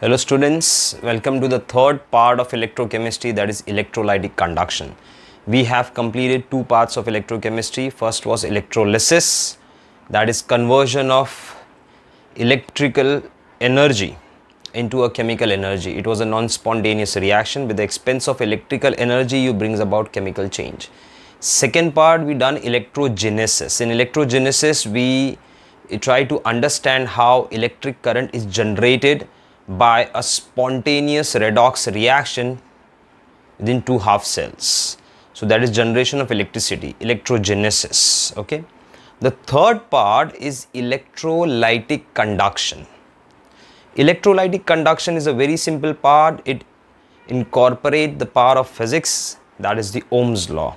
Hello students, welcome to the third part of electrochemistry that is electrolytic conduction. We have completed two parts of electrochemistry. First was electrolysis that is conversion of electrical energy into a chemical energy. It was a non-spontaneous reaction with the expense of electrical energy you brings about chemical change. Second part we done electrogenesis. In electrogenesis we try to understand how electric current is generated by a spontaneous redox reaction within two half cells. So that is generation of electricity, electrogenesis. Okay. The third part is electrolytic conduction. Electrolytic conduction is a very simple part. It incorporates the power of physics, that is the Ohm's law.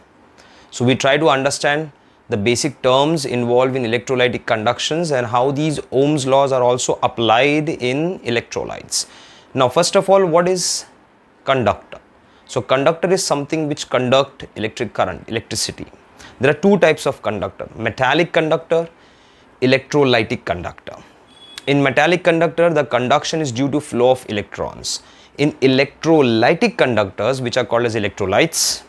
So we try to understand the basic terms involved in electrolytic conductions and how these Ohm's laws are also applied in electrolytes. Now, first of all, what is conductor? So, conductor is something which conduct electric current, electricity. There are two types of conductor, metallic conductor, electrolytic conductor. In metallic conductor, the conduction is due to flow of electrons. In electrolytic conductors, which are called as electrolytes,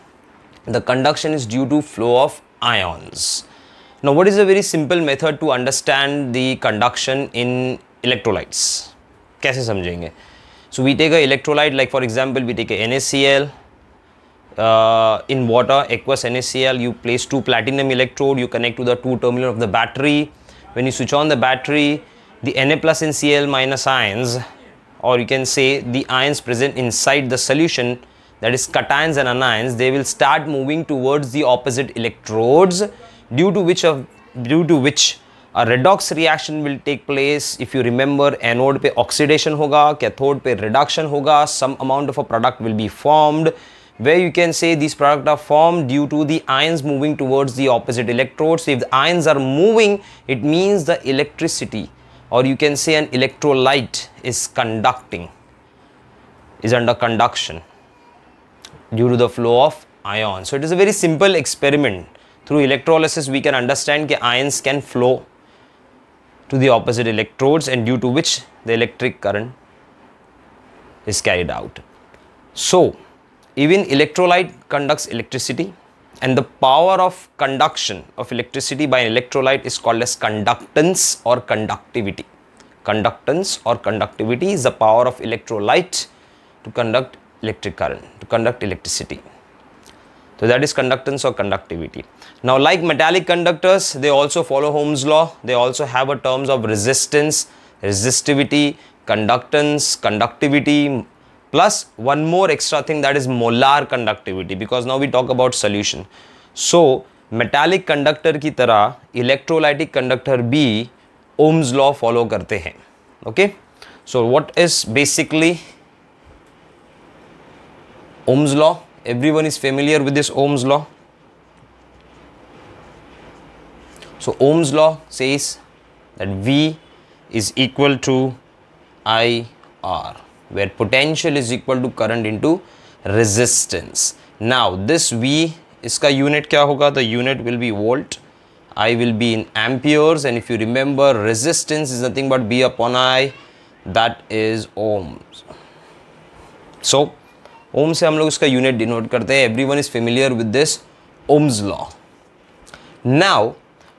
the conduction is due to flow of ions. Now what is a very simple method to understand the conduction in electrolytes? कैसे समझेंगे? So we take a electrolyte like for example we take a NaCl uh, in water aqueous NaCl you place two platinum electrode you connect to the two terminal of the battery when you switch on the battery the Na plus plus, NCl minus ions or you can say the ions present inside the solution that is cations and anions, they will start moving towards the opposite electrodes due to which of due to which a redox reaction will take place. If you remember, anode pe oxidation hoga, cathode pe reduction hoga, some amount of a product will be formed where you can say these products are formed due to the ions moving towards the opposite electrodes. if the ions are moving, it means the electricity or you can say an electrolyte is conducting, is under conduction due to the flow of ions. So it is a very simple experiment. Through electrolysis, we can understand that ions can flow to the opposite electrodes and due to which the electric current is carried out. So, even electrolyte conducts electricity and the power of conduction of electricity by an electrolyte is called as conductance or conductivity. Conductance or conductivity is the power of electrolyte to conduct electric current to conduct electricity. So that is conductance or conductivity. Now like metallic conductors, they also follow Ohm's law. They also have a terms of resistance, resistivity, conductance, conductivity, plus one more extra thing that is molar conductivity because now we talk about solution. So metallic conductor ki tarah electrolytic conductor भी ohms law follow karte hain okay so what is basically Ohm's law. Everyone is familiar with this Ohm's law. So Ohm's law says that V is equal to IR where potential is equal to current into resistance. Now this V इसका unit क्या होगा The unit will be volt. I will be in amperes and if you remember resistance is nothing but B upon I that is ohms. So ओम से हम लोग इसका unit denote करते हैं everyone is familiar with this Ohm's law now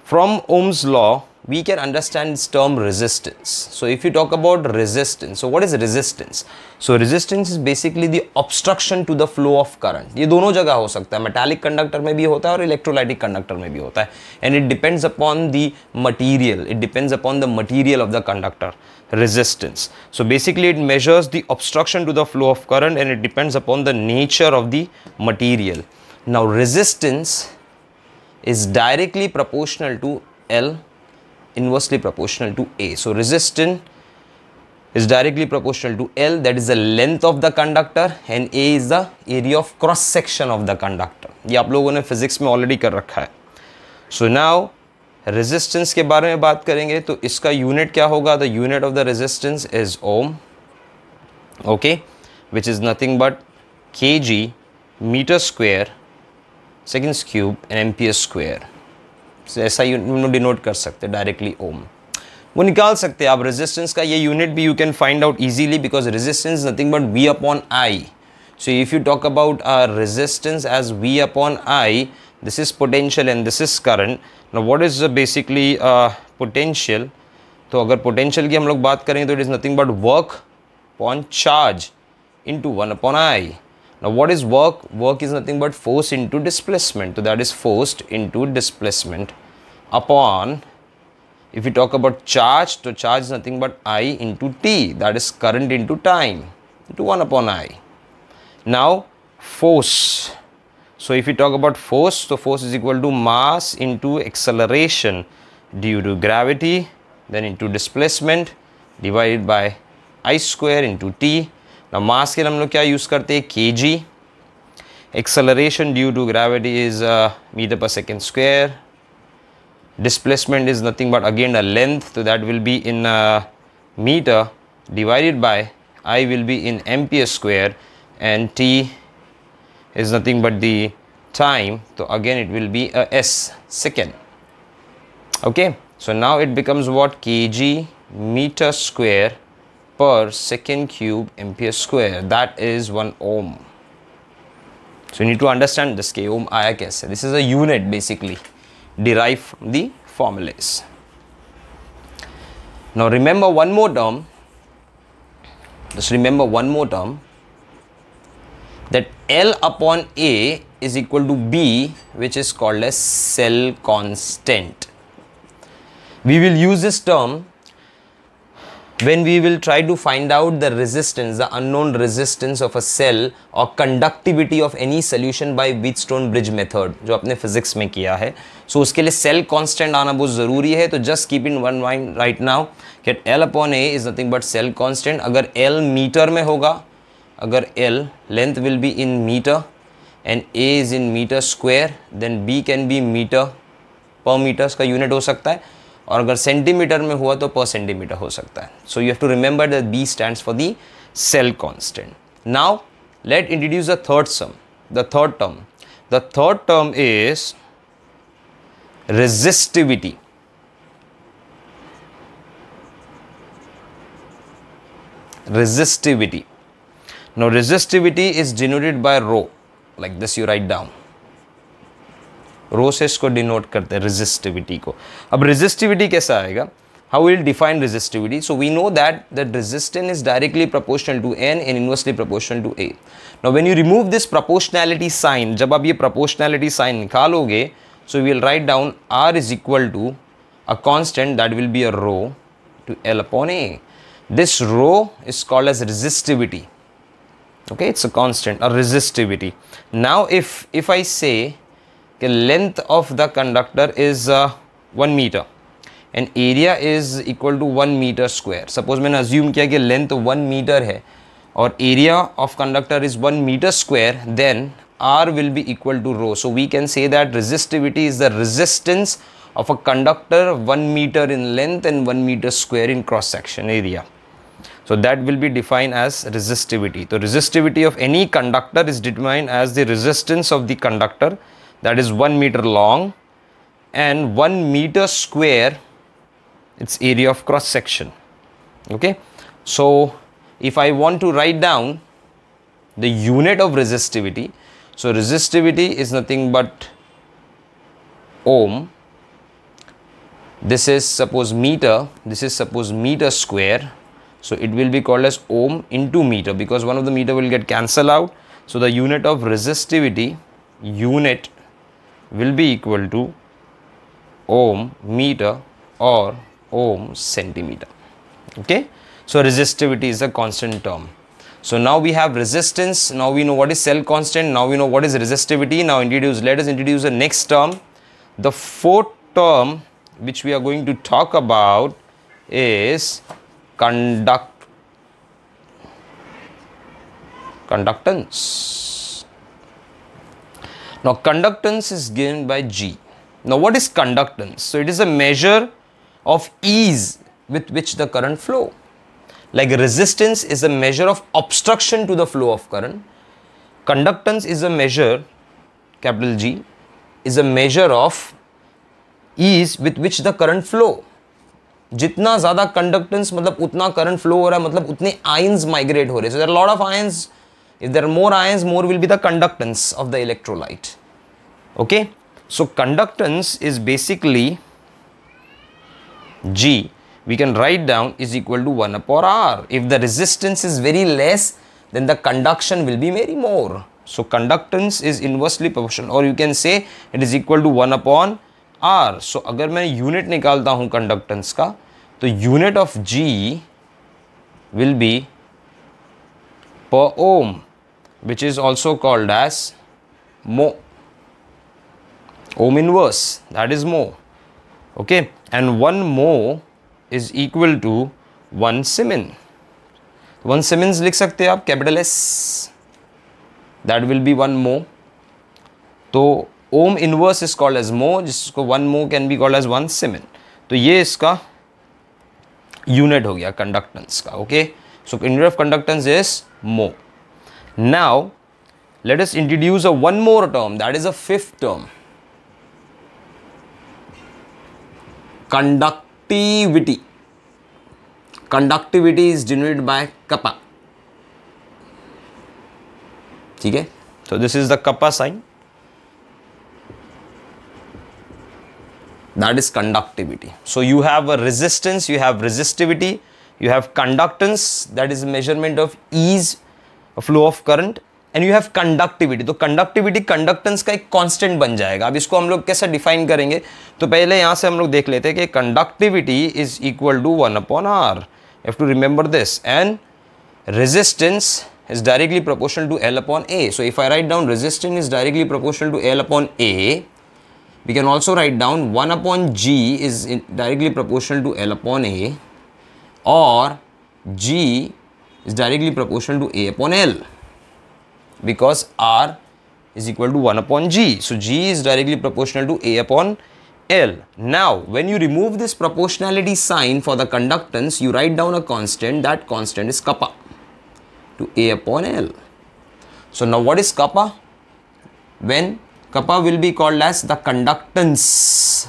from Ohm's law we can understand this term resistance so if you talk about resistance so what is resistance so resistance is basically the obstruction to the flow of current ये दोनों जगह हो सकता है metallic conductor में भी होता है और इलेक्ट्रोलाइटिक कंडक्टर में भी होता है and it depends upon the material it depends upon the material of the conductor resistance. So basically it measures the obstruction to the flow of current and it depends upon the nature of the material. Now resistance is directly proportional to L inversely proportional to A. So resistance is directly proportional to L that is the length of the conductor and A is the area of cross section of the conductor. ये आप लोगों ने physics में already कर रखा है. So now resistance के बारे में बात करेंगे तो इसका यूनिट क्या होगा the unit of the resistance is ohm okay which is nothing but K G metre square seconds cube and M P S square ऐसा डिनोट कर सकते डायरेक्टली ओम वो निकाल सकते हैं आप रेजिस्टेंस का ये यूनिट भी you can find out easily because resistance nothing but V upon I so if you talk about R resistance as V upon I this is potential and this is current now what is uh, basically uh, potential So, अगर potential की हम लोग बात करें nothing but work nothing charge into 1 upon i. Now what is work? Work is nothing but force into displacement. So that is forced into displacement upon, if we talk about charge, so charge is nothing but i into t. That is current into time into 1 upon i. Now force so if you talk about force, so force is equal to mass into acceleration due to gravity, then into displacement divided by i square into t. Now mass ke लिए kya use karte? kg. Acceleration due to gravity is uh, meter per second square. Displacement is nothing but again a length, so that will be in uh, meter divided by i will be in ampere square and t is nothing but the time so again it will be a s second okay so now it becomes what kg meter square per second cube ampere square that is 1 ohm so you need to understand this k ohm I guess this is a unit basically derived from the formulas now remember one more term just remember one more term that L upon A is equal to B which is called as cell constant. We will use this term when we will try to find out the resistance, the unknown resistance of a cell or conductivity of any solution by Wheatstone bridge method जो आपने physics में किया है so उसके लिए cell constant आना बहुत ज़रूरी है तो just keep in one mind right now that L upon A is nothing but cell constant अगर L मीटर में होगा अगर L length will be in metre and A is in metre square then B can be metre per metres का unit हो सकता है और अगर सेंटीमीटर में हुआ तो पर सेंटीमीटर हो सकता है so you have to remember that B stand for the cell constant now let introduce the third some the third term the third term is resistivity resistivity Now resistivity is denoted by rho. Like this you write down. Rho से इसको denote करते हैं resistivity को अब resistivity कैसा आएगा how we'll define resistivity. So we know that the resistance is directly proportional to N and inversely proportional to A. Now when you remove this proportionality sign, जब आप ये proportionality sign निकालोगे, so we'll write down R is equal to a constant that will be a rho to L upon A. This rho is called as resistivity okay it's a constant a resistivity now if if i say the length of the conductor is uh, 1 meter and area is equal to 1 meter square suppose I assume किया कि length 1 meter है और area of conductor is 1 meter square then r will be equal to rho so we can say that resistivity is the resistance of a conductor 1 meter in length and 1 meter square in cross section area so that will be defined as resistivity. The resistivity of any conductor is determined as the resistance of the conductor that is 1 meter long and 1 meter square its area of cross section. Okay. So if I want to write down the unit of resistivity, so resistivity is nothing but ohm. This is suppose meter, this is suppose meter square so it will be called as ohm into meter because one of the meter will get cancelled out. So the unit of resistivity unit will be equal to ohm meter or ohm centimeter. Okay. So resistivity is a constant term. So now we have resistance. Now we know what is cell constant. Now we know what is resistivity. Now introduce, let us introduce the next term. The fourth term which we are going to talk about is conduct conductance. Now conductance is given by G. Now what is conductance? So it is a measure of ease with which the current flow. Like resistance is a measure of obstruction to the flow of current. Conductance is a measure, capital G, is a measure of ease with which the current flow. जितना zada conductance, मतलब utna current flow हो रहा है ions migrate ions So there are हैं so there lot if there are more ions more will be the conductance of the electrolyte okay so conductance is basically g we can write down is equal to 1 upon r if the resistance is very less then the conduction will be very more so conductance is inversely proportional or you can say it is equal to 1 upon R so अगर मैं unit निकालता हूं conductance का तो unit of G will be per ohm which is also called as mho ohm inverse that is mho okay and one mho is equal to one siemens one siemens लिख सकते हैं आप capital S that will be one mho तो ohm inverse is called as mho जिसको one mho can be called as one semen तो ये इसका unit हो गया कंडक्टेंस का okay so unit of conductance is mho now let us introduce a one more term that is a fifth term conductivity conductivity is denoted by kappa ठीक है तो this is the kappa sign that is conductivity. So you have a resistance, you have resistivity, you have conductance that is measurement of ease, flow of current and you have conductivity तो conductivity conductance का एक constant बन जाएगा अब इसको हम लोग कैसे डिफाइन करेंगे तो पहले यहाँ से हम लोग देख लेते हैं कि conductivity is equal to one upon R have to remember this and resistance is directly proportional to L upon A. So if I write down resistance is directly proportional to L upon A, We can also write down 1 upon G is directly proportional to L upon A or G is directly proportional to A upon L because R is equal to 1 upon G. So, G is directly proportional to A upon L. Now, when you remove this proportionality sign for the conductance, you write down a constant. That constant is kappa to A upon L. So, now what is kappa? When Kappa will be called as the conductance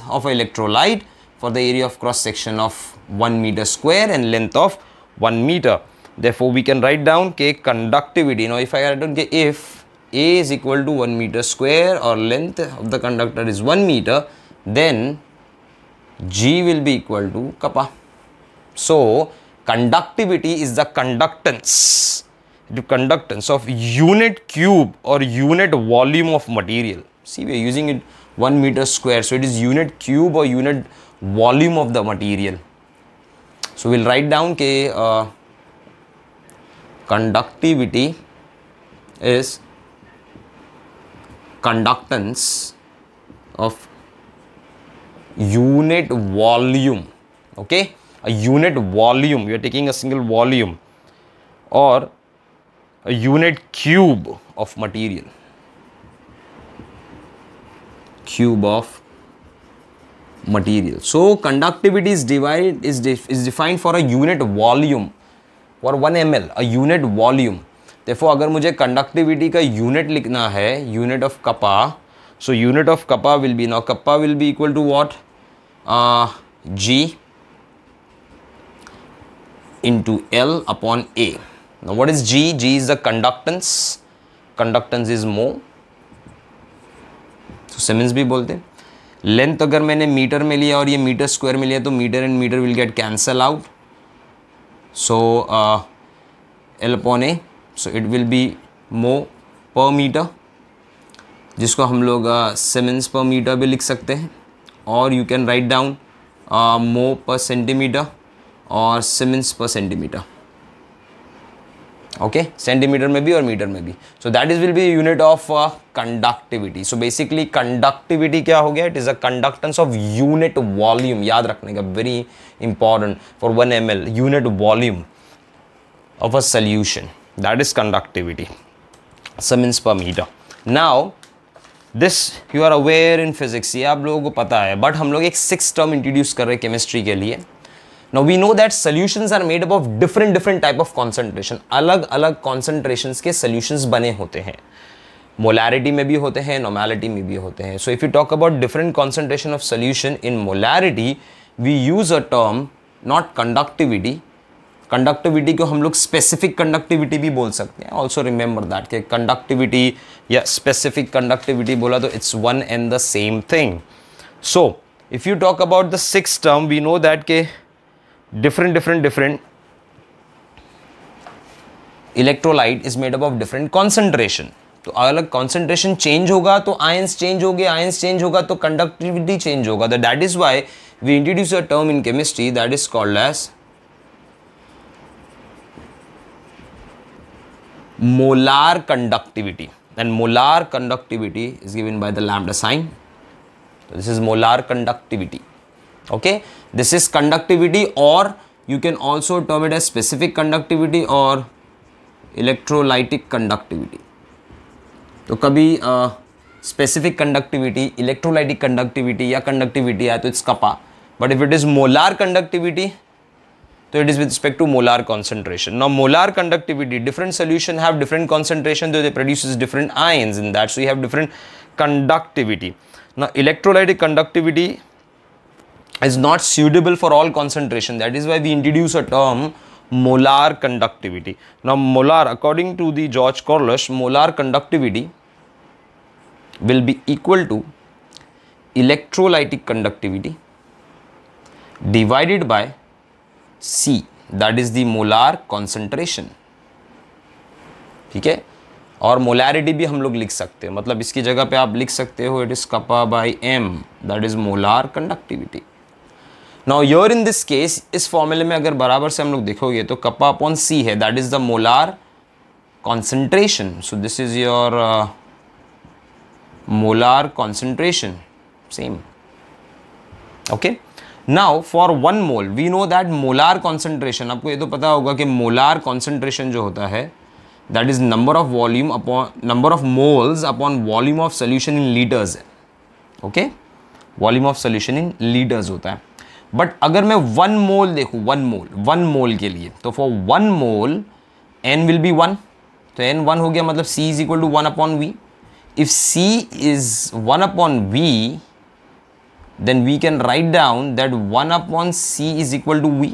of electrolyte for the area of cross section of 1 meter square and length of 1 meter. Therefore, we can write down K conductivity. Now, if I write down K if A is equal to 1 meter square or length of the conductor is 1 meter, then G will be equal to kappa. So, conductivity is the conductance, the conductance of unit cube or unit volume of material. See, we are using it 1 meter square. So it is unit cube or unit volume of the material. So we'll write down K uh, conductivity is conductance of unit volume. Okay, a unit volume, we are taking a single volume or a unit cube of material. cube of material. So conductivity is, divide, is, de is defined for a unit volume for 1 ml, a unit volume. Therefore, अगर मुझे conductivity का unit लिखना है unit of kappa so unit of kappa will be now kappa will be equal to what G into L upon A. Now what is G? G is the conductance. Conductance is mho. तो सेमेंस भी बोलते हैं length तो अगर मैंने metre में लिया और ये मीटर स्क्वायर में लिया तो metre and metre will get cancel out so L A so it will be mho per metre जिसको हम लोग सेमेंस पर मीटर भी लिख सकते हैं और यू कैन राइट डाउन मो पर सेंटीमीटर और सिमेंस पर सेंटीमीटर ओके सेंटीमीटर में भी और मीटर में भी so that is will be unit of conductivity so basically conductivity क्या हो गया it is a conductance of unit volume याद रखने का very important for one M L unit volume of a solution that is conductivity siemens per metre now this you are aware in physics ये आप लोगों को पता है but हम लोग एक सिक्स टर्म इंट्रोड्यूस कर रहे हैं केमिस्ट्री के लिए Now we know that solutions are made up of different different type of concentration. अलग अलग concentrations के solutions बने होते हैं. Molarity में भी होते हैं, normality में भी होते हैं. So if you talk about different concentration of solution in molarity, we use a term not conductivity. Conductivity को हम specific conductivity भी बोल सकते हैं. Also remember that कि conductivity या specific conductivity बोला तो it's one and the same thing. So if you talk about the sixth term, we know that के different different different electrolyte is made up of different concentration तो अलग concentration change होगा तो ions change हो गए ions change होगा तो conductivity change होगा the that is why we introduce a term in chemistry that is called as molar conductivity and molar conductivity is given by the lambda sign this is molar conductivity okay This is conductivity or you can also term it as specific conductivity or electrolytic conductivity. तो कभी specific conductivity electrolytic conductivity या conductivity है तो it's kappa but if it is molar conductivity तो it is with respect to molar concentration no molar conductivity different solution have different concentration they produce different ions in that so you have different conductivity ना electrolytic conductivity is not suitable for all concentration that is why we introduce a term molar conductivity now molar according to the george corliss molar conductivity will be equal to electrolytic conductivity divided by c that is the molar concentration ठीक है और molarity भी हम लोग लिख सकते हैं मतलब इसकी जगह पे आप लिख सकते हो it is kappa by M that is molar conductivity now your in this case इस फॉर्मूले में अगर बराबर से हम लोग देखोगे तो कप्पा अपॉन सी है that is the molar concentration so this is your molar concentration same okay now for one mole we know that molar concentration आपको ये तो पता होगा कि मोलार कॉन्सेंट्रेशन जो होता है that is number of volume upon number of moles upon volume of solution in litres okay volume of solution in litres होता है बट अगर मैं वन मोल देखूँ वन मोल वन मोल के लिए तो for one mole N will be one तो N one हो गया मतलब C is equal to one upon V if C is one upon V then we can write down that one upon C is equal to V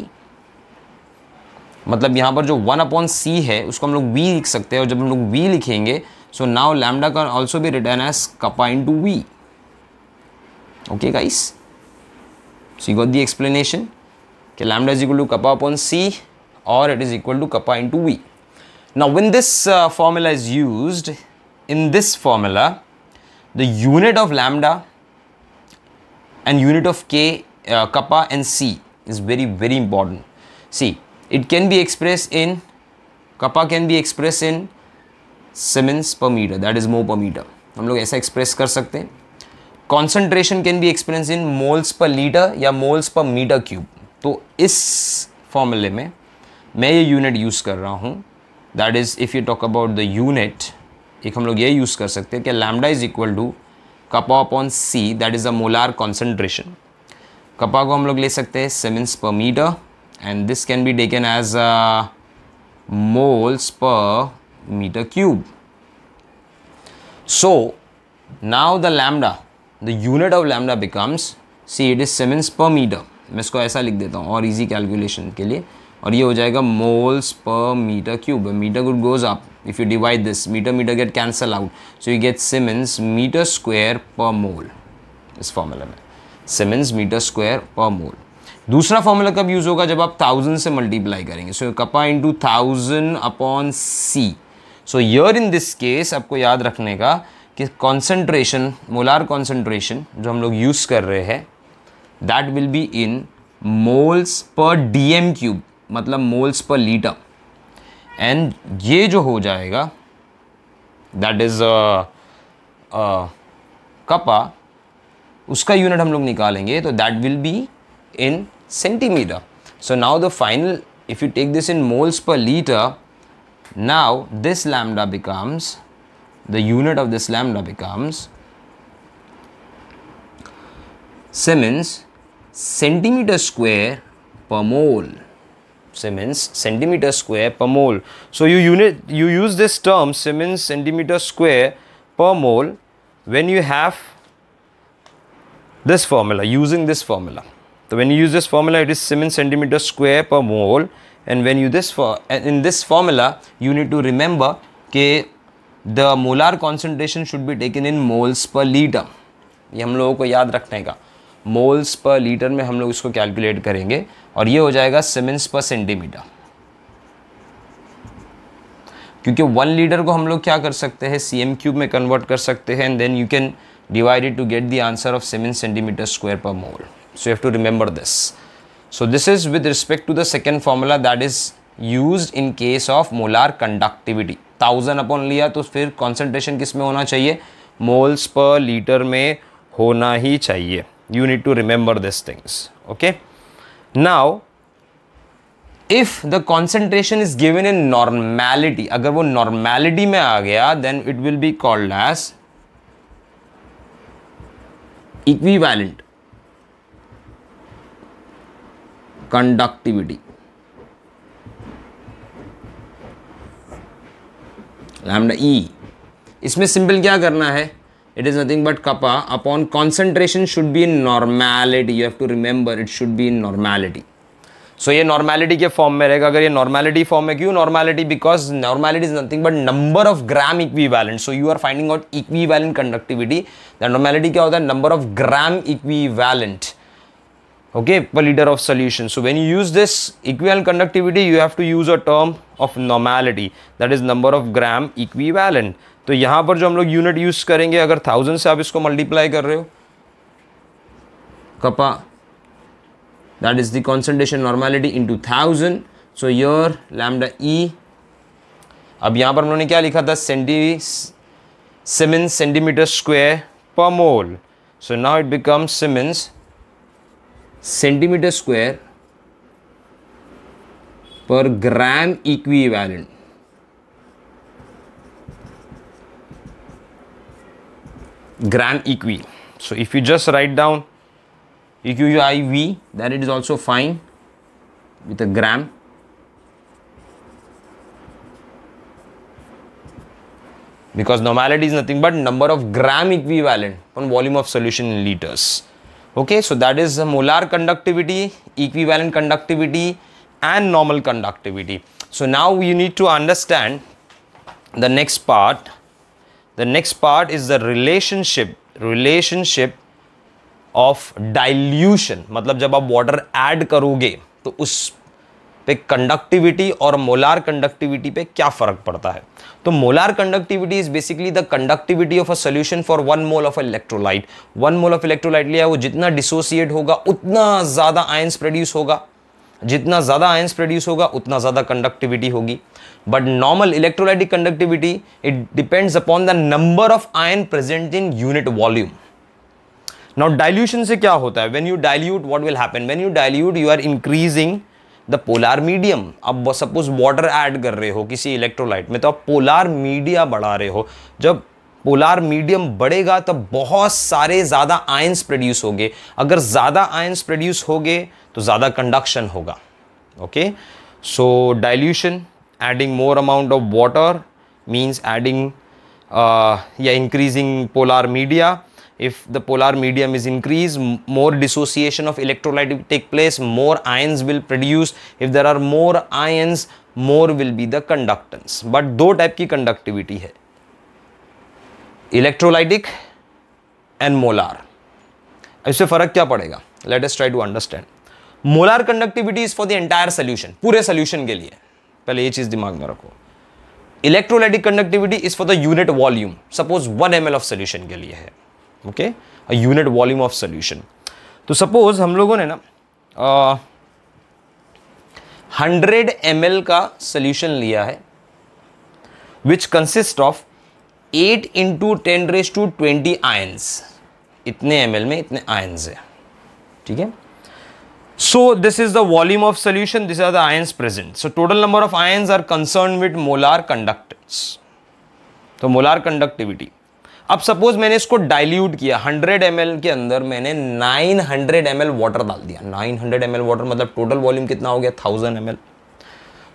मतलब यहाँ पर जो one upon C है उसको हम लोग वी लिख सकते हैं और जब हम लोग वी लिखेंगे so now lambda can also be written as kappa into V okay guys So you got the explanation. Okay, lambda is equal to kappa upon C or it is equal to kappa into V. Now when this uh, formula is used, in this formula, the unit of lambda and unit of K, uh, kappa and C is very, very important. See, it can be expressed in, kappa can be expressed in Siemens per meter, that is mole per meter. We can express express कर सकते concentration can be experience in moles per litre या moles per metre cube तो इस फॉर्मूले में मैं ये unit use कर रहा हूँ that is if you talk about the unit एक हम लोग ये यूज़ कर सकते हैं कि lambda is equal to kappa upon C that is a molar concentration kappa को हम लोग ले सकते हैं siemens per metre and this can be taken as a moles per metre cube so now the lambda the unit of lambda becomes C it is siemens per metre मैं इसको ऐसा लिख देता हूँ और इजी कैलकुलेशन के लिए और ये हो जाएगा moles per metre cube metre good goes up if you divide this metre metre get cancel out so you get siemens metre square per mole इस फॉर्मूला में सिमेंस मीटर स्क्वायर पर मोल दूसरा formula कब use होगा जब आप thousand से multiply करेंगे so kappa into thousand upon C so your in this case आपको याद रखने का कि कॉन्सेंट्रेशन मोलार कॉन्सेंट्रेशन जो हम लोग यूज़ कर रहे हैं that will be in moles per D M cube मतलब मोल्स पर लीटर एंड ये जो हो जाएगा दैट इज़ कपा उसका यूनिट हम लोग निकालेंगे तो that will be in centimetre so now the final if you take this in moles per litre now this lambda becomes the unit of this lambda becomes Simmons centimeter square per mole. Siemens centimeter square per mole. So you unit you use this term Simmons centimeter square per mole when you have this formula using this formula. So when you use this formula it is Simmons centimeter square per mole and when you this for in this formula you need to remember that the molar concentration should be taken in moles per litre ये हम लोगों को याद रखने का moles per litre में हम लोग इसको कैलकुलेट करेंगे और ये हो जाएगा सीमेंस पर सेंटीमीटर क्योंकि वन लीटर को हम लोग क्या कर सकते हैं सी एम क्यूब में कन्वर्ट कर सकते हैं and then you can divide it to get the answer of seven centimetre square per mole so have to remember this so this is with respect to the second formula that is use in case of molar conductivity thousand upon लिया तो फिर concentration किस में होना चाहिए moles per litre में होना ही चाहिए you need to remember this things okay now if the concentration is given in normality अगर वो नॉर्मैलिटी में आ गया then it will be called as equivalent conductivity lambda E e. इसमें सिंपल क्या करना है it is nothing but kappa upon concentration should be in normality you have to remember it should be in normality so ये normality के form में रहेगा अगर ये नॉर्मैलिटी फॉर्म में क्यों normality because normality is nothing but number of gram equivalent so you are finding out equivalent conductivity the normality क्या होता है number of gram equivalent okay per liter of solution so when you use this equivalent conductivity you have to use a term of normality that is number of gram equivalent तो यहां पर जो हम लोग unit use करेंगे अगर thousand से आप इसको मल्टीप्लाई कर रहे हो kappa that is the concentration normality into thousand so your lambda E अब यहां पर उन्होंने क्या लिखा था senti Siemens centimetre square per mole so now it becomes siemens centimeter square per gram equivalent. Gram equi. So if you just write down EQIV, then it is also fine with a gram. Because normality is nothing but number of gram equivalent on volume of solution in liters. Okay so that is molar conductivity equivalent conductivity and normal conductivity so now you need to understand the next part the next part is the relationship relationship of dilution मतलब जब आप water aid करोगे तो उस पे conductivity और molar conductivity पे क्या फर्क पड़ता है तो molar conductivity is basically the conductivity of a solution for one mole of electrolyte one mole of electrolyte लिया वो जितना डिसोसिएट होगा उतना ज़्यादा आयंस प्रोड्यूस होगा जितना ज़्यादा आयंस प्रोड्यूस होगा उतना ज़्यादा कंडक्टिविटी होगी but normal electrolytic conductivity it depends upon the number of ion present in unit volume now dilution से क्या होता है when you dilute what will happen when you dilute you are increasing the polar medium अब suppose water add कर रहे हो किसी electrolyte में तो आप पोलार मीडिया बढ़ा रहे हो जब पोलार मीडियम बढ़ेगा तब तो बहुत सारे ज़्यादा आयंस प्रोड्यूस होंगे अगर ज़्यादा आयंस प्रोड्यूस होंगे तो ज़्यादा कंडक्शन होगा okay so dilution adding more amount of water means adding या increasing polar media if the polar medium is increased more dissociation of electrolyte will take place more ions will produce if there are more ions more will be the conductance but दो type ki conductivity hai electrolytic and molar अब इससे फर्क क्या पड़ेगा let's try to understand molar conductivity is for the entire solution पूरे solution के लिए पहले ये चीज दिमाग में रखो electrolytic conductivity is for the unit volume suppose one M of solution के लिए है okay unit volume of solution तो सपोज हम लोगों ने ना हंड्रेड एम एल का सोल्यूशन लिया है which consist of eight into ten raise to twenty ions इतने एम में इतने आयन्स है ठीक है so this is the volume of solution this are the ions present so total number of ions are concern with molar conduct तो molar conductivity अब suppose मैंने इसको डाइल्यूट किया 100 एम के अंदर मैंने 900 हंड्रेड वाटर डाल दिया 900 हंड्रेड वाटर मतलब टोटल वॉल्यूम कितना हो गया 1000 एम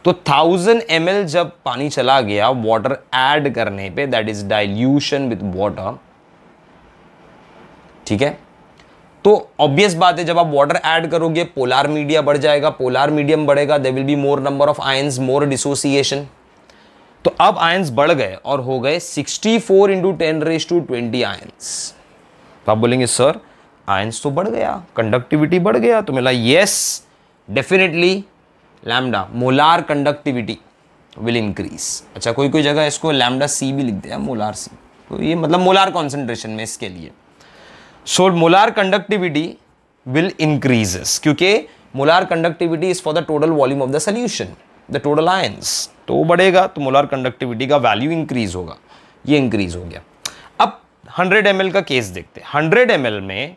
तो 1000 एम जब पानी चला गया वाटर ऐड करने पे that is dilution with water ठीक है तो ऑब्वियस बात है जब आप वाटर ऐड करोगे पोलार मीडिया बढ़ जाएगा पोलार मीडियम बढ़ेगा they will be more number of ions more dissociation तो अब आयंस बढ़ गए और हो गए 64 four into ten raise to twenty ions तो आप बोलेंगे सर आयंस तो बढ़ गया कंडक्टिविटी बढ़ गया तो मिला yes definitely lambda molar conductivity will increase अच्छा कोई कोई जगह इसको लैमडा सी भी लिख दिया मोलार सी तो ये मतलब मोलार कॉन्सेंट्रेशन में इसके लिए so molar conductivity will increases क्योंकि molar conductivity is for the total volume of the solution the total ions तो वो बढ़ेगा तो मोलार कंडक्टिविटी का वैल्यू इंक्रीज होगा ये इंक्रीज हो गया अब 100 एम का केस देखते हैं 100 एम में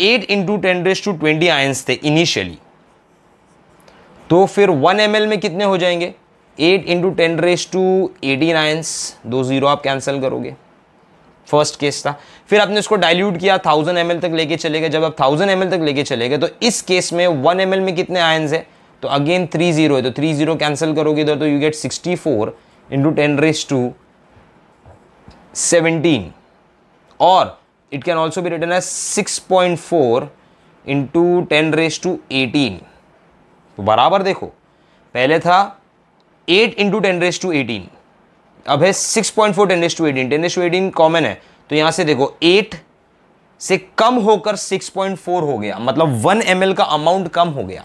8 into ten raise to twenty ions थे इनिशियली तो फिर 1 एम में कितने हो जाएंगे 8 into ten raise to eighteen ions दो ज़ीरो आप कैंसिल करोगे फर्स्ट केस था फिर आपने इसको डाइल्यूट किया थाउजेंड एम तक लेके चले गए जब आप थाउजेंड एम तक लेके चले गए तो इस केस में वन एम में कितने आयन्स है तो अगेन थ्री जीरो है तो थ्री जीरो कैंसिल करोगे इधर तो you get sixty four into ten raise to seventeen और इट कैन ऑल्सो भी रिटर्न है six point four into ten raise to eighteen तो बराबर देखो पहले था eight into ten raise to eighteen अब है six point four ten raise to eighteen ten raise to eighteen common है तो यहाँ से देखो एट से कम होकर सिक्स पॉइंट फोर हो गया मतलब वन एम का अमाउंट कम हो गया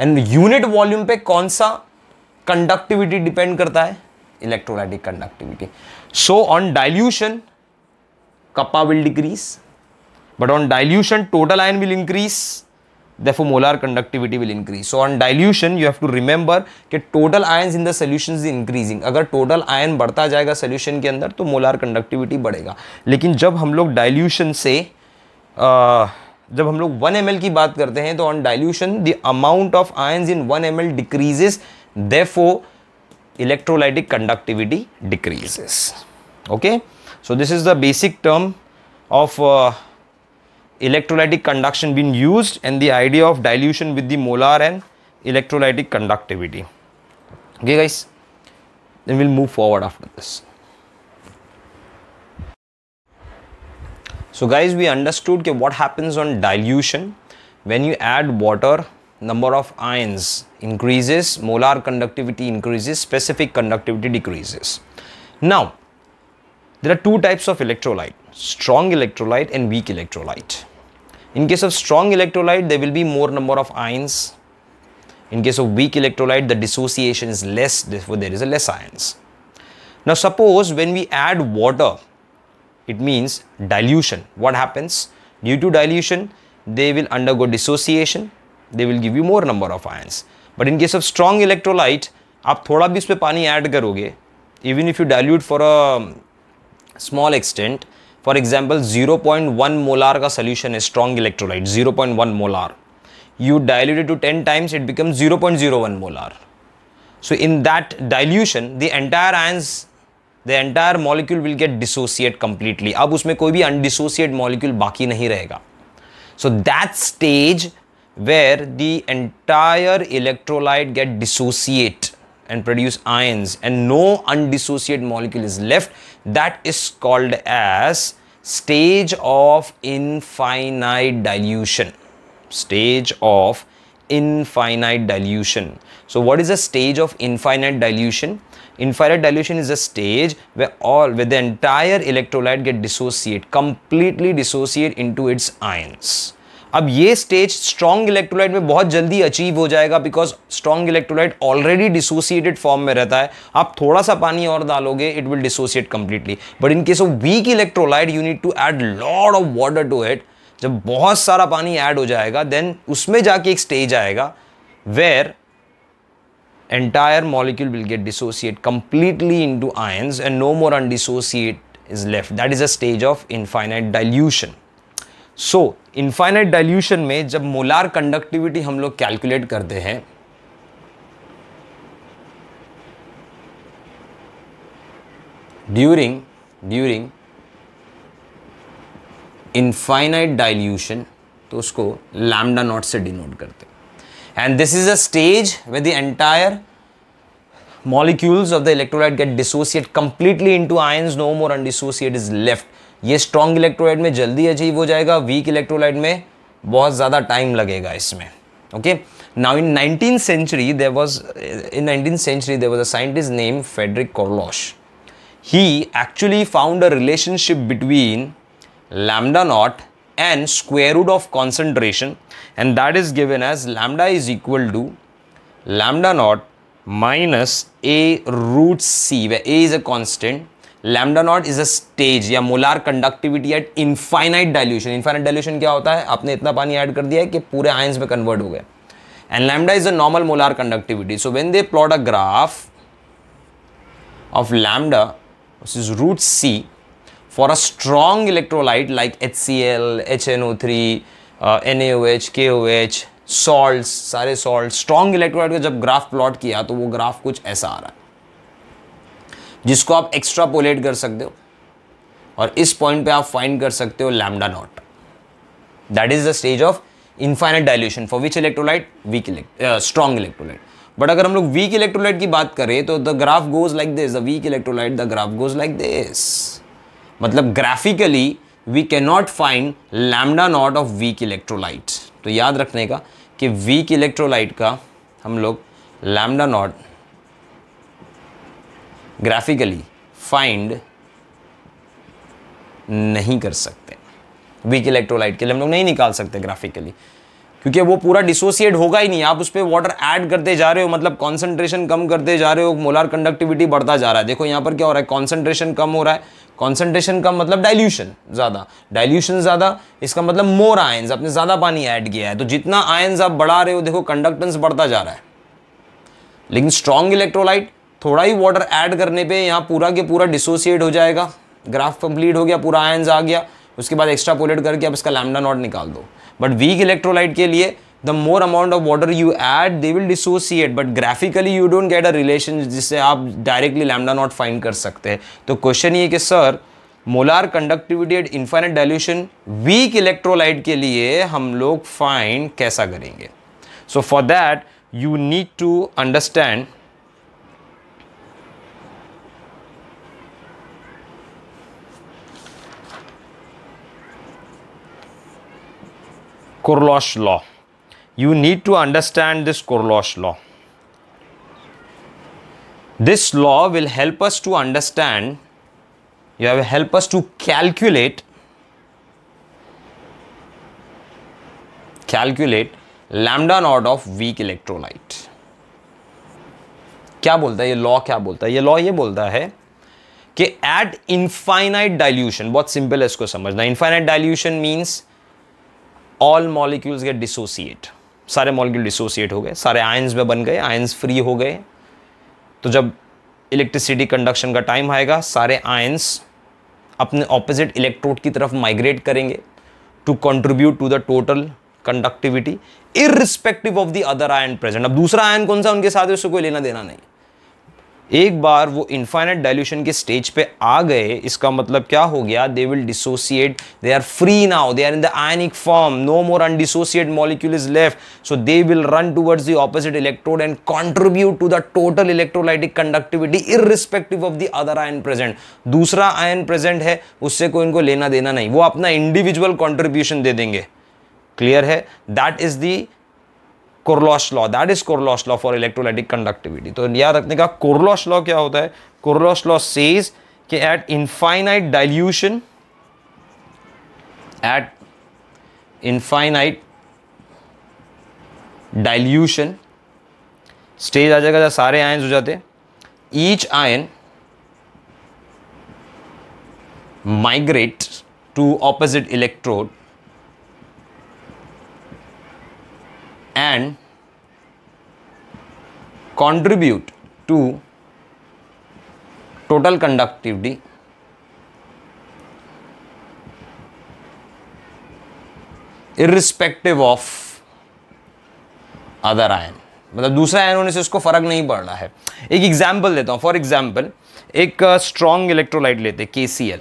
एंड यूनिट वॉल्यूम पे कौन सा कंडक्टिविटी डिपेंड करता है electrolytic conductivity so on dilution kappa will decrease but on dilution total ion will increase therefore molar conductivity will increase so on dilution you have to remember के total ion in the solution is increasing अगर total ion बढ़ता जाएगा solution के अंदर तो molar conductivity बढ़ेगा लेकिन जब हम लोग डाइल्यूशन से uh, जब हम लोग वन एम एल की बात करते हैं तो on dilution the amount of ions in one M L decreases for electrolytic conductivity decreases okay so this is the basic term of electrolytic conduction been use and the idea of dilution with the molar and electrolytic conductivity okay guys then will move forward after this So guys, we understood that what happens on dilution when you add water number of ions increases, molar conductivity increases, specific conductivity decreases. Now, there are two types of electrolyte, strong electrolyte and weak electrolyte. In case of strong electrolyte, there will be more number of ions. In case of weak electrolyte, the dissociation is less, therefore there is a less ions. Now suppose when we add water it means dilution. What happens? Due to dilution, they will undergo dissociation. They will give you more number of ions. But in case of strong electrolyte, आप थोड़ा भी इसमें पानी add करोगे Even if you dilute for a um, small extent, for example, 0.1 molar solution is strong electrolyte. 0.1 molar. you dilute it to 10 times it becomes 0.01 molar so in that dilution the entire ions the entire molecule will get dissociate completely. Ab usme koi bhi undissociate molecule baki nahi rahega. So that stage where the entire electrolyte get dissociate and produce ions and no undissociate molecule is left, that is called as stage of infinite dilution. Stage of infinite dilution. So what is the stage of infinite dilution? infrared dilution is a stage all with where the entire electrolyte get dissociate completely dissociate into its ions अब ये stage strong electrolyte में बहुत जल्दी achieve हो जाएगा because strong electrolyte already dissociated form में रहता है आप थोड़ा सा पानी और डालोगे it will dissociate completely but in case of weak electrolyte you need to add lot of water to it जब बहुत सारा पानी ऐड हो जाएगा देन उसमें जाके एक स्टेज आएगा where entire molecule will get dissociate completely into ions and no more undissociate is left that is a stage of infinite dilution so infinite dilution mein jab molar conductivity hum log calculate karte hain during during infinite dilution तो उसको lambda naught से denote करते and this is a stage where the entire molecules of the electrolyte get dissociate completely into ions no more undissociate is left ये strong electrolyte में jaldi achieve हो जाएगा weak electrolyte में बहुत zada time लगेगा इसमें okay now in 19th century there was in 19th century there was a scientist named Frederick Korlosh he actually found a relationship between lambda naught and square root of concentration and that is given as lambda is equal to lambda naught minus a root c where a is a constant lambda naught is a stage या molar conductivity at infinite dilution infinite dilution क्या होता है आपने इतना पानी add कर दिया है कि पूरे आयंस में कन्वर्ट हो गए and lambda is a normal molar conductivity so when they plot a graph of lambda is root C for a strong electrolyte like H C L H N O three N A O H K O H salt सारे salt strong electrolyte का जब graph plot किया तो वो graph कुछ ऐसा आ रहा है जिसको आप एक्स्ट्रापोलेट कर सकते हो और इस पॉइंट पे आप फाइंड कर सकते हो lambda naught that is the stage of infinite dilution for which electrolyte weak strong electrolyte but अगर हम लोग वीक इलेक्ट्रोलाइट की बात करें तो the graph goes like this the weak electrolyte the graph goes like this मतलब graphically we can not find lambda naught of weak electrolyte तो याद रखने का कि वीक इलेक्ट्रोलाइट का हम लोग लैमडा नॉट ग्राफिकली फाइंड नहीं कर सकते वीक इलेक्ट्रोलाइट के लिए हम लोग नहीं निकाल सकते ग्राफिकली क्योंकि वो पूरा डिसोसिएट होगा ही नहीं आप उस पर वाटर ऐड करते जा रहे हो मतलब कॉन्सेंट्रेशन कम करते जा रहे हो मोलार कंडक्टिविटी बढ़ता जा रहा है देखो यहाँ पर क्या हो रहा है कॉन्सेंट्रेशन कम हो रहा है कॉन्सेंट्रेशन का मतलब डाइल्यूशन ज़्यादा डाइल्यूशन ज़्यादा इसका मतलब मोर आयन्स आपने ज़्यादा पानी ऐड किया है तो जितना आयन्स आप बढ़ा रहे हो देखो कंडक्टेंस बढ़ता जा रहा है लेकिन स्ट्रॉन्ग इलेक्ट्रोलाइट थोड़ा ही वाटर ऐड करने पे यहाँ पूरा के पूरा डिसोसिएट हो जाएगा ग्राफ कंप्लीट हो गया पूरा आयन्स आ गया उसके बाद एक्स्ट्रा पोलेट करके आप इसका लैमडा नॉट निकाल दो बट वीक इलेक्ट्रोलाइट के लिए the more amount of water you add they will dissociate but graphically you don't get a relation जिससे आप डायरेक्टली लैमडा नॉट फाइंड कर सकते हैं तो क्वेश्चन ये कि sir molar conductivity at infinite dilution weak electrolyte के लिए हम लोग फाइंड कैसा करेंगे so for that you need to understand Kurlosh law you need to understand this Korlos law. This law will help us to understand, you have help us to calculate, calculate lambda naught of weak electrolyte. क्या बोलता है ये law क्या बोलता है ये law ये बोलता है कि एट इनफाइनाइट डाइल्यूशन बहुत सिंपल है इसको समझना infinite dilution means all molecules get dissociate सारे मॉलिक्यूल डिसोसिएट हो गए सारे आयंस में बन गए आयंस फ्री हो गए तो जब इलेक्ट्रिसिटी कंडक्शन का टाइम आएगा सारे आयंस अपने ऑपोजिट इलेक्ट्रोड की तरफ माइग्रेट करेंगे to contribute to the total conductivity irrespective of the other ion present अब दूसरा आयन कौन सा उनके साथ उससे कोई लेना देना नहीं एक बार वो इन्फाइनाइट डाइल्यूशन के स्टेज पे आ गए इसका मतलब क्या हो गया they will dissociate they are free now they are in the ionic form no more undissociate molecule is left so they will run towards the opposite electrode and contribute to the total electrolytic conductivity irrespective of the other ion present दूसरा ion present है उससे कोई इनको लेना देना नहीं वो अपना इंडिविजुअल कॉन्ट्रीब्यूशन दे देंगे क्लियर है that is the Kohlrausch law that is Kohlrausch law for electrolytic conductivity तो याद रखने का कोरलॉस लॉ क्या होता है कोरलॉस लॉ सेज के at infinite dilution at infinite dilution stage आ जाएगा जहाँ सारे आयन हो जाते each ion migrate to opposite electrode and contribute to total conductivity irrespective of other ion मतलब दूसरा आयन होने से उसको फर्क नहीं पड़ रहा है एक एग्जाम्पल देता हूं फॉर एग्जाम्पल एक स्ट्रॉन्ग uh, इलेक्ट्रोलाइट लेते K C L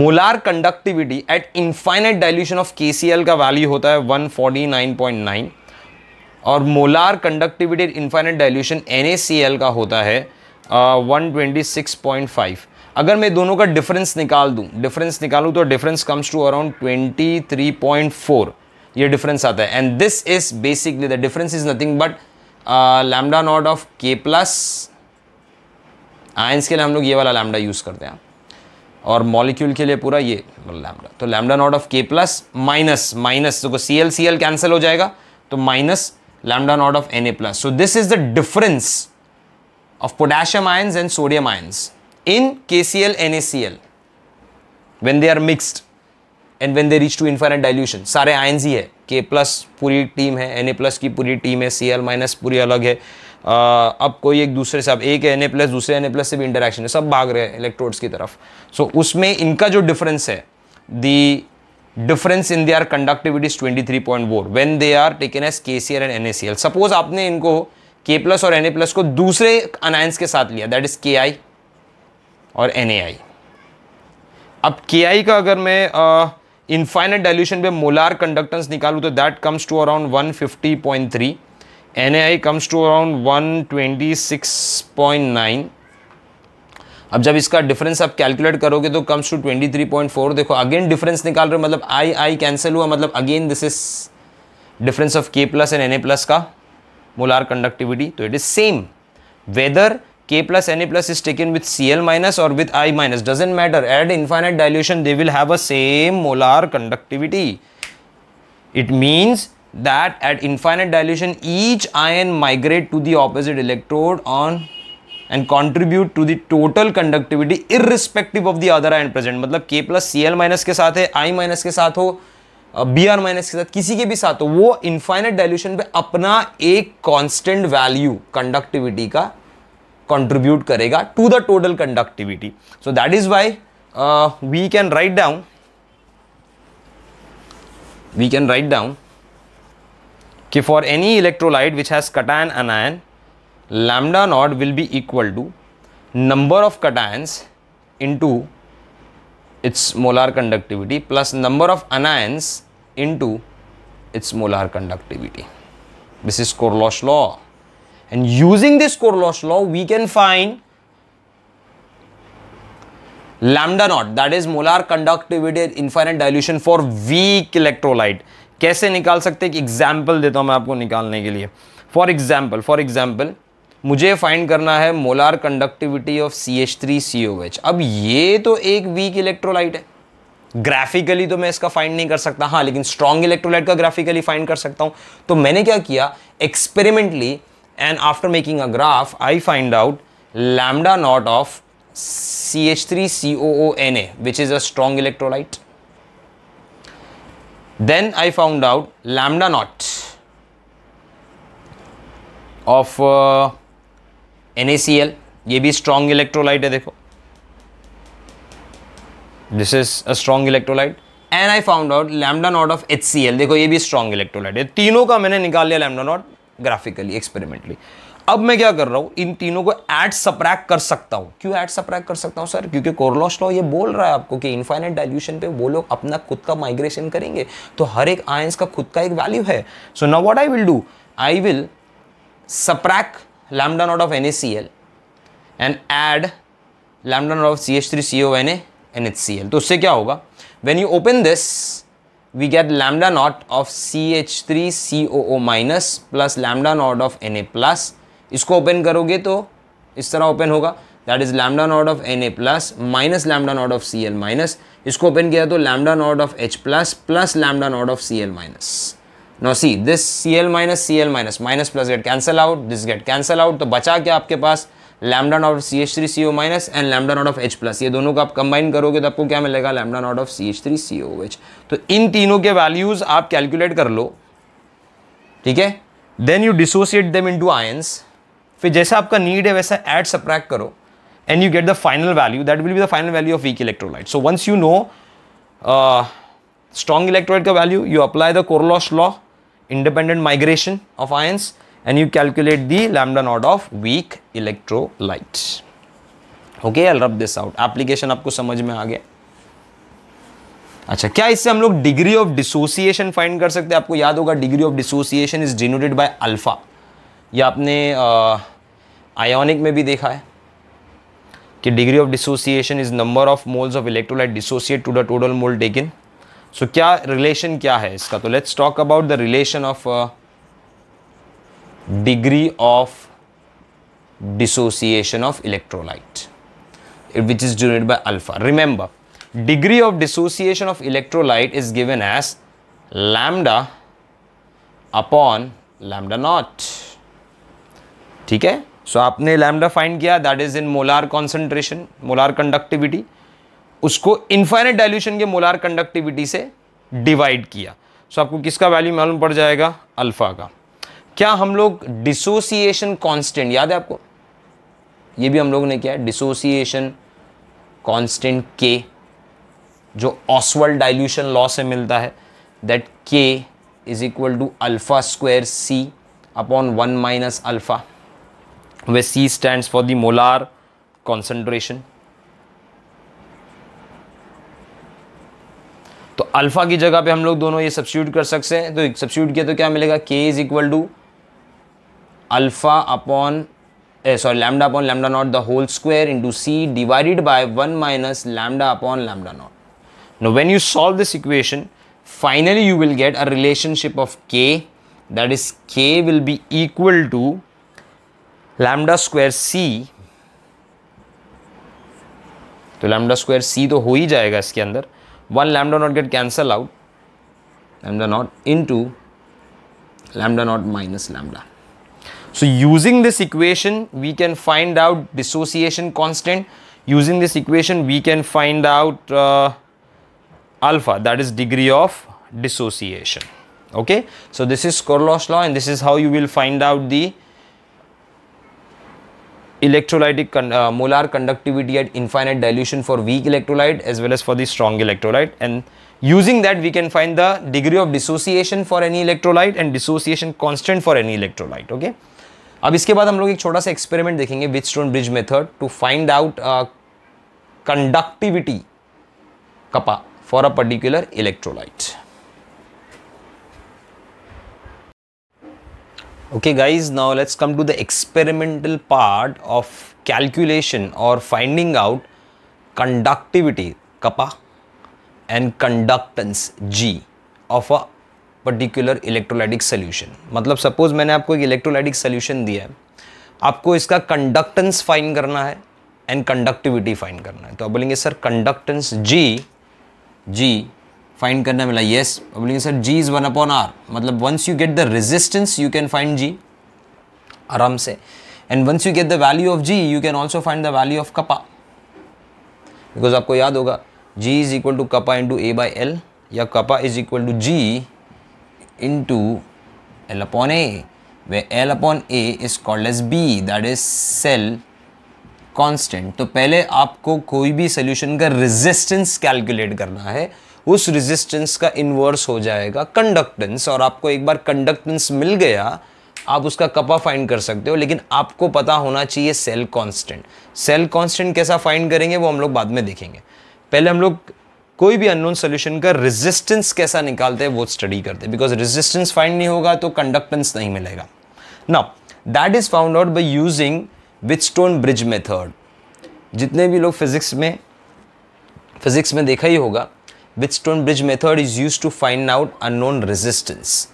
molar conductivity at infinite dilution of K C L का वैल्यू होता है 149.9 और molar conductivity infinite dilution N का होता है one twenty six point five अगर मैं दोनों का डिफरेंस निकाल दूं डिफरेंस निकालूं तो difference comes to around twenty three point four ये डिफरेंस आता है and this is basically the difference is nothing but lambda naught of K plus ions के लिए हम लोग ये वाला लैमडा यूज़ करते हैं और मॉलिक्यूल के लिए पूरा ये लैमडा तो lambda naught of K plus minus minus देखो C L C L cancel हो जाएगा तो minus lambda naught of Na plus. So this is the difference of potassium ions and sodium ions in KCl, NaCl when they are mixed and when they reach to infinite dilution. सारे ions ही है K plus पूरी team है Na plus plus की पूरी team है सी L minus पूरी अलग है आ, अब कोई एक दूसरे से अब एक एन ए प्लस दूसरे एन ए प्लस से भी इंटरेक्शन है सब भाग रहे हैं इलेक्ट्रोड्स की तरफ सो so, उसमें इनका जो डिफरेंस है the difference in their conductivity is 23.4 when they are taken as KCL and NACL suppose आपने इनको के प्लस और एन ए प्लस को दूसरे अनायंस के साथ लिया दैट इज के आई और एन ए आई अब के आई का अगर मैं इनफाइनाइट डाइल्यूशन पे मोलार कंडक्टेंस निकालूँ तो that comes to around one fifty point three N A I comes to around nine अब जब इसका डिफरेंस आप कैलकुलेट करोगे तो कम्स टू 23.4 देखो अगेन डिफरेंस निकाल रहे हो मतलब आई आई कैंसिल हुआ मतलब again this is difference of K plus and N A plus का मोलार कंडक्टिविटी तो it is same whether K plus N A plus is taken with C L minus और with I minus doesn't matter at infinite dilution they will have a same molar conductivity it means that at infinite dilution each ion migrate to the opposite electrode on and contribute to the total conductivity irrespective of the other and present मतलब K plus सी L minus के साथ है आई minus के साथ हो B are minus के साथ किसी के भी साथ हो वो इन्फाइनेट डायल्यूशन पे अपना एक कॉन्स्टेंट वैल्यू कंडक्टिविटी का कॉन्ट्रीब्यूट करेगा to the total conductivity so that is why we can write down we can write down कि for any electrolyte which has cation anion lambda naught will be equal to number of cations into its molar conductivity plus number of anions into its molar conductivity. This is Korlosh law. And using this Korlosh law, we can find lambda naught that is molar conductivity at infinite dilution for weak electrolyte. कैसे निकाल सकते एक example देता हूँ मैं आपको निकालने के लिए फॉर एग्जाम्पल फॉर एग्जाम्पल मुझे फाइंड करना है molar conductivity of C H three C O H अब ये तो एक वीक इलेक्ट्रोलाइट है ग्राफिकली तो मैं इसका फाइंड नहीं कर सकता हाँ लेकिन स्ट्रॉन्ग इलेक्ट्रोलाइट का ग्राफिकली फाइंड कर सकता हूँ तो मैंने क्या किया experimentally and after making a graph I find out lambda naught of C H three C O O N A which is a strong electrolyte then I found out lambda naught of NaCl ये भी strong electrolyte है देखो this is a strong electrolyte and I found out lambda naught of H देखो ये भी strong electrolyte है तीनों का मैंने निकाल लिया लैमडा नॉट ग्राफिकली एक्सपेरिमेंटली अब मैं क्या कर रहा हूँ इन तीनों को एड सप्रैक कर सकता हूँ क्यों एड सप्रैक कर सकता हूँ सर क्योंकि कोरलॉस लॉ ये बोल रहा है आपको कि इन्फाइनाइट डाइल्यूशन पे वो लोग अपना खुद का माइग्रेशन करेंगे तो हर एक आयंस का खुद का एक वैल्यू है so now what I will do I will subtract lambda naught of NaCl and add lambda naught of CH3CONa NHCl. तो उससे क्या होगा When you open this, we get lambda naught of CH3COO minus plus lambda naught of Na plus. इसको open करोगे तो इस तरह open होगा that is lambda naught of N A plus minus lambda naught of C L minus इसको open किया तो lambda naught of H plus plus lambda naught of C L minus Now see this Cl minus Cl minus minus plus get cancel out this get cancel out तो बचा क्या आपके पास lambda naught of C H three C O minus and lambda naught of H plus ये दोनों को आप combine करोगे तो आपको क्या मिलेगा lambda naught of C H three C O H तो इन तीनों के वैल्यूज आप कैलकुलेट कर लो ठीक है then you dissociate them in two ions फिर जैसा आपका नीड है वैसा एड सप्रैक्ट करो and you get the final value that will be the final value of weak electrolyte so once you know strong electrolyte का value you apply the Kohlrausch law independent migration of ions and you calculate the lambda naught of weak electrolyte. Okay, I'll rub this out. Application आपको समझ में आ गया अच्छा क्या इससे हम लोग डिग्री ऑफ डिसोसिएशन फाइंड कर सकते हैं आपको याद होगा degree of dissociation is denoted by alpha ये आपने आयोनिक में भी देखा है कि degree of dissociation is number of moles of electrolyte dissociate to the total mole taken so क्या रिलेशन क्या है इसका तो let's talk about the relation of degree of dissociation of electrolyte which is denoted by alpha remember degree of dissociation of electrolyte is given as lambda upon lambda not ठीक है so so, आपने lambda find किया that is in molar concentration molar conductivity उसको infinite dilution के molar conductivity से divide किया so so, आपको किसका वैल्यू मालूम पड़ जाएगा अल्फ़ा का क्या हम लोग डिसोसिएशन कांस्टेंट याद है आपको ये भी हम लोगों ने किया है डिसोसिएशन कांस्टेंट के जो ऑसवल डाइल्यूशन लॉ से मिलता है that K is equal to alpha square C upon one minus alpha where C stands for the molar concentration तो अल्फ़ा की जगह पे हम लोग दोनों ये सब्सिट्यूट कर सकते हैं तो सब्सिट्यूट किया तो क्या मिलेगा K is equal to alpha upon sorry lambda upon lambda naught the whole square into C divided by one minus lambda upon lambda naught now when you solve this equation finally you will get a relationship of K that is K will be equal to lambda square C तो lambda square C तो हो ही जाएगा इसके अंदर 1 lambda naught get cancel out lambda naught into lambda naught minus lambda. So using this equation we can find out dissociation constant using this equation we can find out uh, alpha that is degree of dissociation okay so this is Korlos law and this is how you will find out the electrolytic molar conductivity at infinite dilution for weak electrolyte as well as for the strong electrolyte and using that we can find the degree of dissociation for any electrolyte and dissociation constant for any electrolyte okay अब इसके बाद हम लोग एक छोटा सा experiment देखेंगे Wheatstone bridge method to find out conductivity kappa for a particular electrolyte okay guys now let's come to the experimental part of calculation or finding out conductivity kappa and conductance g of a particular electrolytic solution मतलब suppose मैंने आपको एक electrolytic solution दिया है आपको इसका conductance fine करना है एंड कंडक्टिविटी फाइन करना है तो आप बोलेंगे sir conductance G G find करना मिला येस बोलेंगे sir G is one upon R मतलब once you get the resistance you can find G आराम से and once you get the value of G you can also find the value of kappa because आपको याद होगा G is equal to kappa into A by L या kappa is equal to G into L upon A where L upon A is called as B that is cell constant तो पहले आपको कोई भी solution का resistance calculate करना है उस रेजिस्टेंस का इन्वर्स हो जाएगा कंडक्टेंस और आपको एक बार कंडक्टेंस मिल गया आप उसका कपा फाइंड कर सकते हो लेकिन आपको पता होना चाहिए सेल कांस्टेंट सेल कांस्टेंट कैसा फाइंड करेंगे वो हम लोग बाद में देखेंगे पहले हम लोग कोई भी अननोन सोल्यूशन का रेजिस्टेंस कैसा निकालते हैं वो स्टडी करते हैं बिकॉज रेजिस्टेंस फाइंड नहीं होगा तो कंडक्टेंस नहीं मिलेगा ना that is found out by using Wheatstone bridge method जितने भी लोग फिजिक्स में फिजिक्स में देखा ही होगा Wheatstone bridge method is use to find out unknown resistance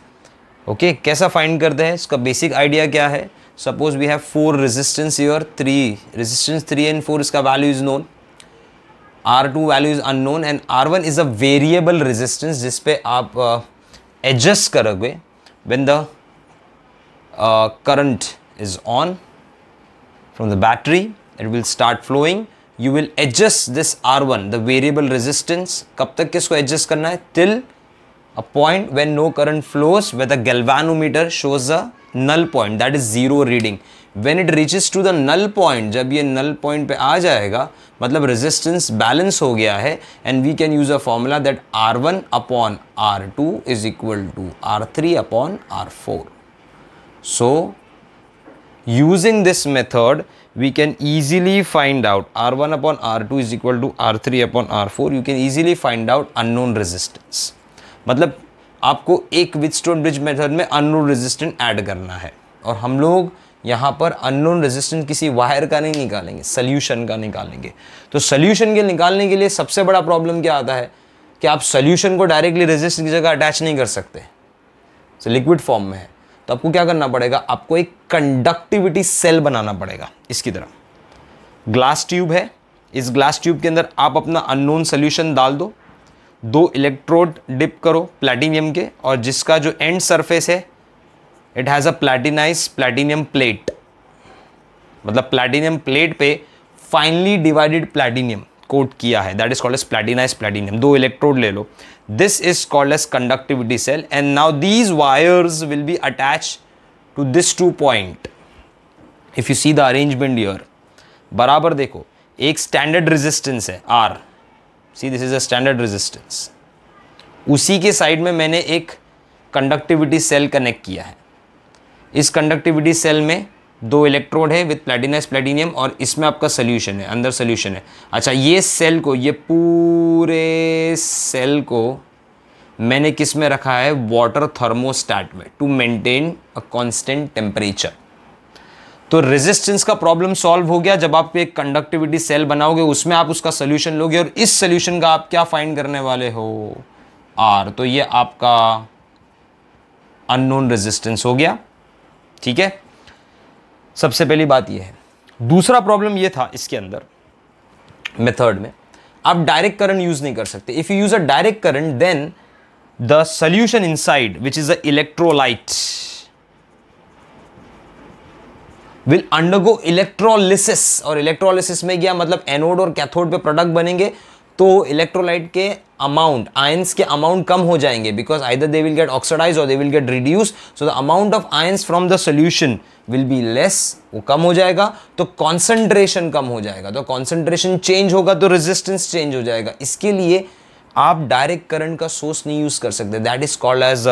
okay कैसा फाइंड करते हैं इसका बेसिक आइडिया क्या है suppose we have four resistance your three resistance three and four इसका value is known R two value is unknown and R one is a variable resistance जिसपे आप adjust uh, करोगे when the current is on from the battery it will start flowing you will adjust this R one the variable resistance कब तक किसको adjust करना है till a point when no current flows with a galvanometer shows a null point that is zero reading when it reaches to the null point जब ये null point पे आ जाएगा मतलब रेजिस्टेंस बैलेंस हो गया है and we can use a formula that R one upon R two is equal to R three upon R four so using this method we can easily find out R1 upon R2 is equal to R3 upon R4 you can easily find out unknown resistance मतलब आपको एक Wheatstone bridge method में unknown resistant add करना है और हम लोग यहाँ पर अननोन रेजिस्टेंट किसी वायर का नहीं निकालेंगे सल्यूशन का निकालेंगे तो सोल्यूशन के निकालने के लिए सबसे बड़ा प्रॉब्लम क्या आता है कि आप सोल्यूशन को डायरेक्टली रेजिस्टेंस की जगह अटैच नहीं कर सकते लिक्विड फॉर्म में है तो आपको क्या करना पड़ेगा आपको एक कंडक्टिविटी सेल बनाना पड़ेगा इसकी तरह ग्लास ट्यूब है इस ग्लास ट्यूब के अंदर आप अपना अननोन सोल्यूशन डाल दो दो इलेक्ट्रोड डिप करो प्लैटिनियम के और जिसका जो एंड सरफेस है it has a platinize platinum plate मतलब प्लैटिनियम प्लेट पे फाइनली डिवाइडेड प्लैटिनियम कोट किया है that is called as platina is platinum दो इलेक्ट्रोड ले लो this is called as conductivity cell and now these wires will be attach to this two point if you see the arrangement your बराबर देखो एक standard resistance है R C this is a standard resistance उसी के side में मैंने एक conductivity cell connect किया है इस कंडक्टिविटी सेल में दो इलेक्ट्रोड है विथ प्लेटिनस प्लेटिनियम और इसमें आपका सोल्यूशन है अंदर सोल्यूशन है अच्छा ये सेल को ये पूरे सेल को मैंने किस में रखा है वाटर थर्मोस्टैट में to maintain a constant temperature तो रेजिस्टेंस का प्रॉब्लम सॉल्व हो गया जब आप एक कंडक्टिविटी सेल बनाओगे उसमें आप उसका सोल्यूशन लोगे और इस सोल्यूशन का आप क्या फाइंड करने वाले हो आर तो ये आपका अननोन रेजिस्टेंस हो गया ठीक है सबसे पहली बात यह है दूसरा प्रॉब्लम यह था इसके अंदर मेथड में आप डायरेक्ट करंट यूज नहीं कर सकते if you use a direct current then the solution inside which is the electrolyte will undergo electrolysis और इलेक्ट्रोलिसिस में गया मतलब एनोड और कैथोड पे प्रोडक्ट बनेंगे तो इलेक्ट्रोलाइट के अमाउंट आयंस के अमाउंट कम हो जाएंगे because either they will get oxidize और they will get reduce so the amount of ions from the solution will be less वो कम हो जाएगा तो कॉन्सेंट्रेशन कम हो जाएगा तो कॉन्सेंट्रेशन चेंज होगा तो रेजिस्टेंस चेंज हो जाएगा इसके लिए आप डायरेक्ट करंट का सोर्स नहीं यूज कर सकते that is called as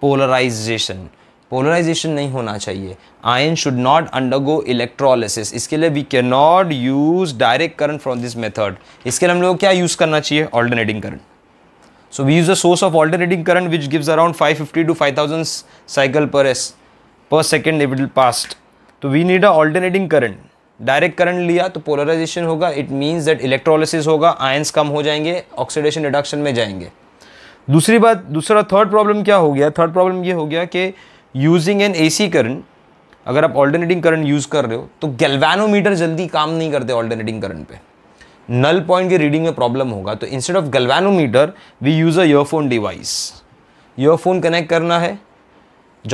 polarization polarization नहीं होना चाहिए ion should not undergo electrolysis इसके लिए we can not use direct current from this method इसके लिए हम लोग क्या यूज़ करना चाहिए alternating current so we use the source of alternating current which gives around 550 to 5000 cycle per S per second it will past तो we need a alternating current direct current लिया तो पोलराइजेशन होगा it means that electrolysis होगा ions कम हो जाएंगे oxidation reduction में जाएंगे दूसरी बात दूसरा थर्ड प्रॉब्लम क्या हो गया थर्ड प्रॉब्लम ये हो गया कि यूजिंग एन एसी करंट अगर आप ऑल्टरनेटिंग करंट यूज़ कर रहे हो तो गैल्वेनोमीटर जल्दी काम नहीं करते ऑल्टरनेटिंग करंट पे नल पॉइंट की रीडिंग में प्रॉब्लम होगा तो instead of galvanometer we use a earphone device earphone connect करना है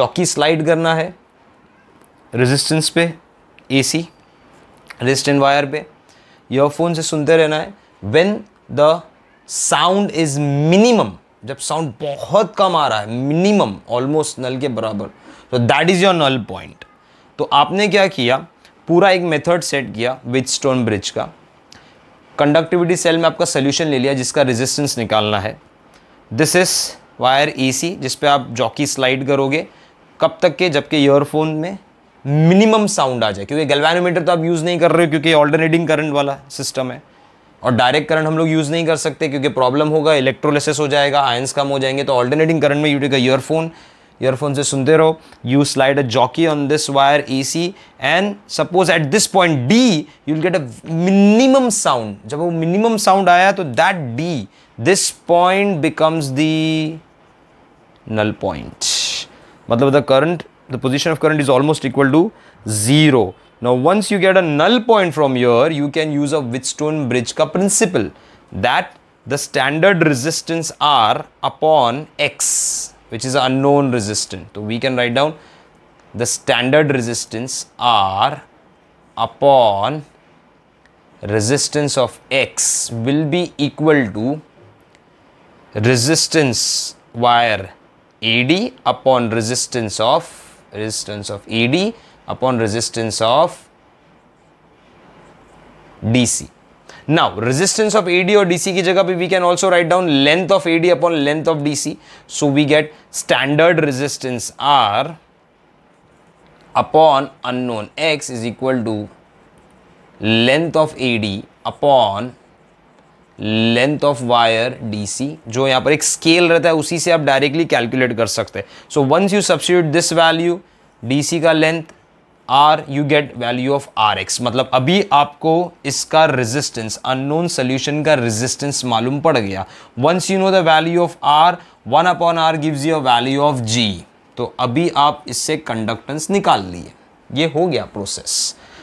जॉकी स्लाइड करना है रेजिस्टेंस पे एसी रेजिस्टेंट वायर पे ईयरफोन से सुनते रहना है when the sound is minimum जब साउंड बहुत कम आ रहा है मिनिमम ऑलमोस्ट नल के बराबर तो that is your null point तो आपने क्या किया पूरा एक मेथड सेट किया विथ स्टोन ब्रिज का कंडक्टिविटी सेल में आपका सोल्यूशन ले लिया जिसका रेजिस्टेंस निकालना है दिस इज़ वायर ईसी जिस पे आप जॉकी स्लाइड करोगे कब तक के जबकि ईयरफोन में मिनिमम साउंड आ जाए क्योंकि गलवानोमीटर तो आप यूज़ नहीं कर रहे हो क्योंकि ऑल्टरनेटिंग करंट वाला सिस्टम है और डायरेक्ट करंट हम लोग यूज़ नहीं कर सकते क्योंकि प्रॉब्लम होगा इलेक्ट्रोलिसिस हो जाएगा आयंस कम हो जाएंगे तो ऑल्टरनेटिंग करंट में यू का ईयरफोन ईयरफोन से सुनते रहो you slide a jockey on this wire A C and suppose at this point D you'll get a minimum sound जब वो मिनिमम साउंड आया तो that D this point becomes the null point मतलब the current the position of current is almost equal to zero Now once you get a null point from here, you can use a Whitstone Brijka principle that the standard resistance R upon X which is unknown resistance. So we can write down the standard resistance R upon resistance of X will be equal to resistance wire AD upon resistance of resistance of AD upon resistance of DC. Now, resistance of AD or DC की जगह पे we can also write down length of AD upon length of DC. So, we get standard resistance R upon unknown X is equal to length of AD upon length of wire DC जो यहाँ पर एक scale रहता है उसी से आप directly calculate कर सकते हैं so once you substitute this value DC का length R you get value of R X मतलब अभी आपको इसका रेजिस्टेंस अननोन सोल्यूशन का रेजिस्टेंस मालूम पड़ गया once you know the value of R one upon R gives you value of G तो अभी आप इससे कंडक्टेंस निकाल लिए ये हो गया process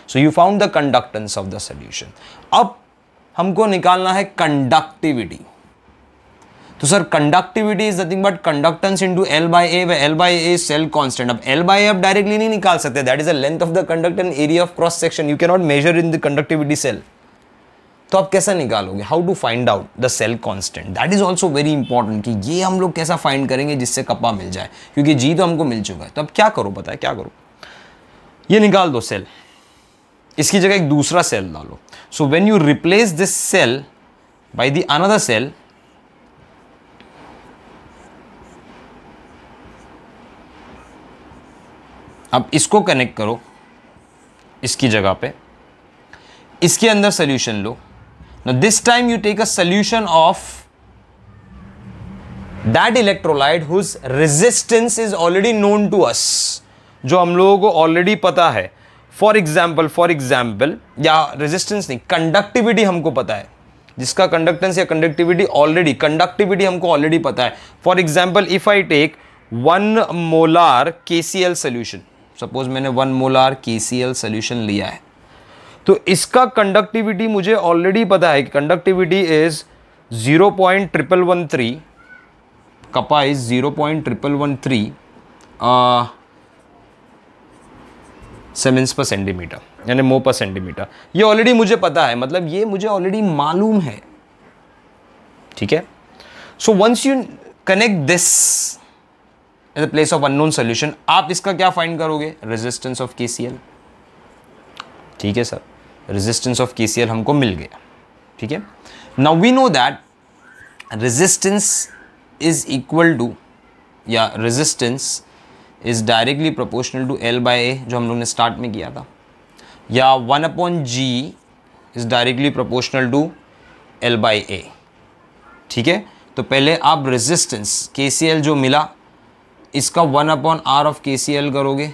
so you found the conductance of the solution अब हमको निकालना है कंडक्टिविटी तो sir conductivity is nothing but conductance into L by A where L by A cell constant अब एल बाय ए आप डायरेक्टली नहीं निकाल सकते that is the length of the conduct and area of cross section you can not measure in the conductivity cell तो आप कैसा निकालोगे how to find out the cell constant that is also very important कि ये हम लोग कैसा find करेंगे जिससे कपा मिल जाए क्योंकि जी तो हमको मिल चुका है तो अब क्या करो पता है क्या करो ये निकाल दो सेल इसकी जगह एक दूसरा सेल डालो so when you replace this cell by the another cell अब इसको कनेक्ट करो इसकी जगह पे इसके अंदर सोल्यूशन लो this time you take a solution of that electrolyte whose resistance is already known to us जो हम लोगों को ऑलरेडी पता है फॉर एग्जाम्पल फॉर एग्जाम्पल या रेजिस्टेंस नहीं कंडक्टिविटी हमको पता है जिसका कंडक्टेंस या कंडक्टिविटी ऑलरेडी कंडक्टिविटी हमको ऑलरेडी पता है for example if I take one molar K C L solution suppose मैंने one molar K C L solution लिया है तो इसका कंडक्टिविटी मुझे ऑलरेडी पता है कि conductivity is zero point triple one three kappa is zero point triple one three siemens per centimetre यानी मो पर सेंटीमीटर ये ऑलरेडी मुझे पता है मतलब ये मुझे ऑलरेडी मालूम है ठीक है so once you connect this in the place of unknown solution आप इसका क्या फाइंड करोगे रेजिस्टेंस ऑफ के ठीक है सर रेजिस्टेंस ऑफ के हमको मिल गया ठीक है now we know that resistance is equal to या resistance is directly proportional to L by A जो हम लोग ने स्टार्ट में किया था या one upon G is directly proportional to L by A ठीक है तो पहले आप रेजिस्टेंस के सी एल जो मिला इसका one upon R of K C L करोगे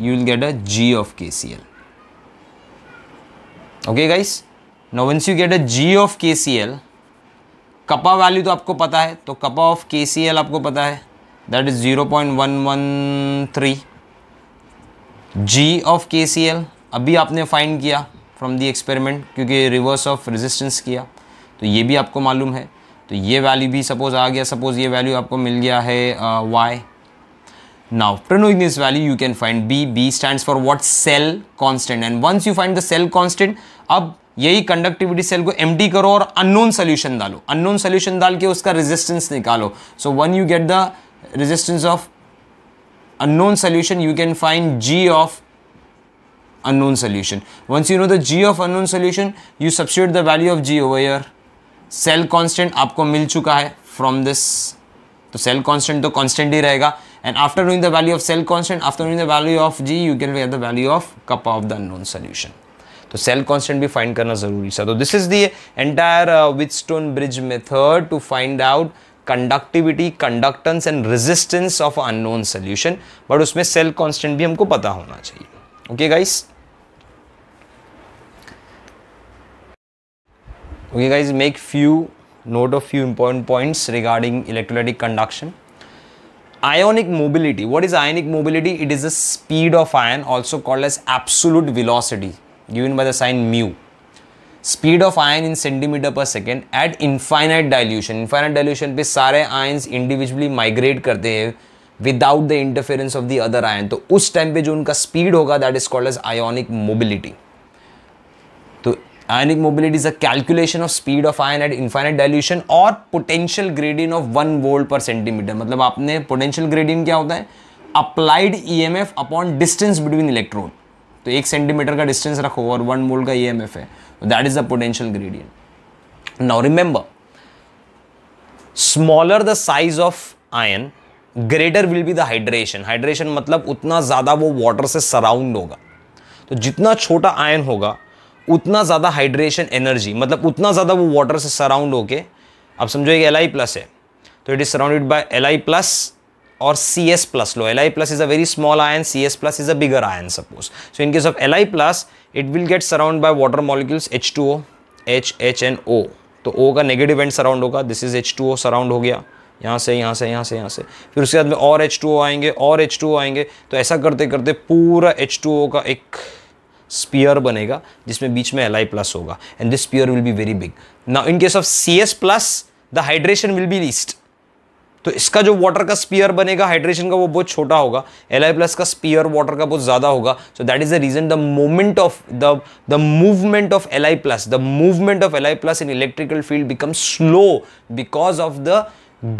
you will get a G of K C L okay guys no once you get a G of K C L कपा value तो आपको पता है तो कपा of K C L आपको पता है that is zero point one one three G of K C L अभी आपने फाइंड किया फ्रॉम दी एक्सपेरिमेंट क्योंकि रिवर्स ऑफ रेजिस्टेंस किया तो ये भी आपको मालूम है तो ये वैल्यू भी सपोज़ आ गया सपोज़ ये वैल्यू आपको मिल गया है Y uh, Now, knowing this value, you can find B. B stands for what? Cell constant. And once you find the cell constant, ab yahi conductivity cell ko empty karo aur unknown solution dalo unknown solution dal ke uska resistance nikalo so when you get the resistance of unknown solution you can find g of unknown solution once you know the g of unknown solution you substitute the value of g over here cell constant आपको मिल चुका है from this तो cell constant तो constant ही रहेगा And after knowing the value of cell constant, after knowing the value of G, you can get the value of kappa of the unknown solution. तो cell constant भी find करना जरूरी था तो this is the entire Wheatstone bridge method to find out conductivity conductance and resistance of unknown solution but उसमें cell constant भी हमको पता होना चाहिए okay guys okay guys make few note of few important points regarding electrolytic conduction Ionic mobility. What is ionic mobility? It is the speed of ion also called as absolute velocity given by the sign mu. Speed of ion in centimeter per second at infinite dilution. Infinite dilution pe sare ions individually migrate karte hain without the interference of the other ion. to us time pe jo unka speed hoga that is called as ionic mobility. Ionic mobility is a calculation of speed of ion at infinite dilution और potential gradient of one volt per centimetre मतलब आपने potential gradient क्या होता है M F upon distance between electron तो एक centimetre का distance रखो और वन वोल्ट का एफ e है that is the potential gradient now remember smaller the size of ion greater will be the hydration hydration मतलब उतना ज़्यादा वो वाटर से सराउंड होगा तो जितना छोटा आयन होगा उतना ज़्यादा हाइड्रेशन एनर्जी मतलब उतना ज़्यादा वो वाटर से सराउंड होके आप समझो एक एल आई प्लस है तो it is surrounded by L I plus और सी एस प्लस लो L I plus is a very small ion C S plus is a bigger ion suppose so in case of L I plus it will get surround by water molecules H two O H H and O तो O का negative end surround होगा this is H two O surround हो गया यहाँ से यहाँ से यहाँ से यहाँ से फिर उसके बाद में और एच टू ओ आएंगे और एच टू ओ आएंगे तो ऐसा करते करते पूरा एच टू ओ का एक स्पीयर बनेगा जिसमें बीच में एल आई प्लस होगा and this sphere will be very big now in case of C S plus the hydration will be least तो इसका जो वाटर का स्पीयर बनेगा हाइड्रेशन का वो बहुत छोटा होगा एल आई प्लस का स्पीयर वाटर का बहुत ज़्यादा होगा so that is the reason the moment of the the movement of L I plus the movement of L I plus in electrical field become slow because of the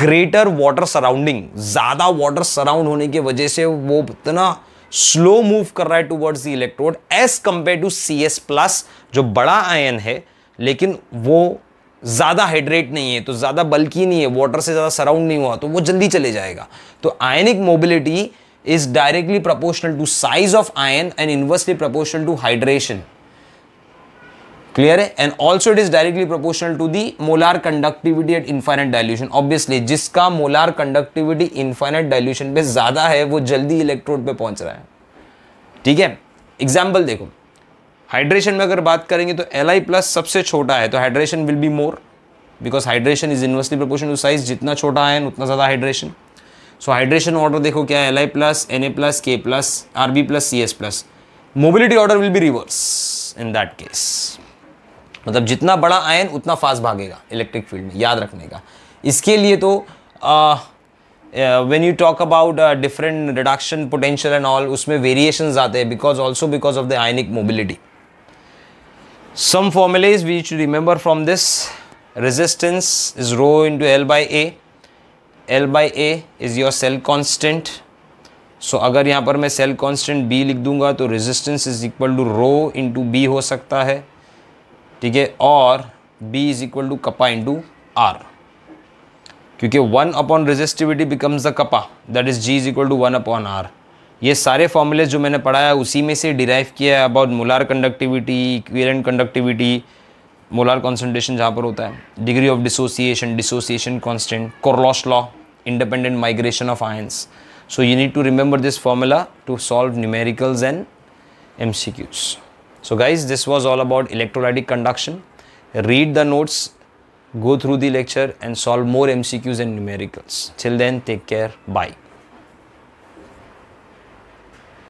greater water surrounding ज़्यादा water surround होने की वजह से वो इतना slow move कर रहा है towards the electrode as compare to C S plus जो बड़ा आयन है लेकिन वो ज़्यादा हाइड्रेट नहीं है तो ज़्यादा बल्कि नहीं है वाटर से ज़्यादा सराउंड नहीं हुआ तो वो जल्दी चले जाएगा तो ionic mobility is directly proportional to size of ion and inversely proportional to hydration clear है and also it is directly proportional to the molar conductivity at infinite dilution obviously जिसका मोलार कंडक्टिविटी इन्फाइनाइट डायल्यूशन पे ज़्यादा है वो जल्दी electrode पे पहुंच रहा है ठीक है एग्जाम्पल देखो हाइड्रेशन में अगर बात करेंगे तो एल आई प्लस सबसे छोटा है तो hydration will be more because hydration is inversely proportion to size जितना छोटा है उतना ज़्यादा हाइड्रेशन सो हाइड्रेशन ऑर्डर देखो क्या है L I plus N A plus K plus R B plus C S plus mobility order will be reverse in that case मतलब जितना बड़ा आयन उतना फास्ट भागेगा इलेक्ट्रिक फील्ड में याद रखने का इसके लिए तो when you talk about different reduction potential and all उसमें वेरिएशन आते हैं because also because of the ionic mobility some formulae we should remember from this is rho into L by A L by A is your cell constant so अगर यहाँ पर मैं cell constant B लिख दूंगा तो resistance is equal to rho into B हो सकता है ठीक है और B is equal to kappa into R क्योंकि one upon resistivity becomes the kappa that is G is equal to one upon R ये सारे फॉर्मूले जो मैंने पढ़ाया उसी में से डिराइव किया है about molar conductivity equivalent conductivity molar concentration जहाँ पर होता है degree of dissociation dissociation constant Kohlrausch law independent migration of ions need to remember this formula to solve numericals and M C Qs So guys, this was all about electrolytic conduction. Read the notes, go through the lecture and solve more MCQs and numericals. Till then, take care. Bye.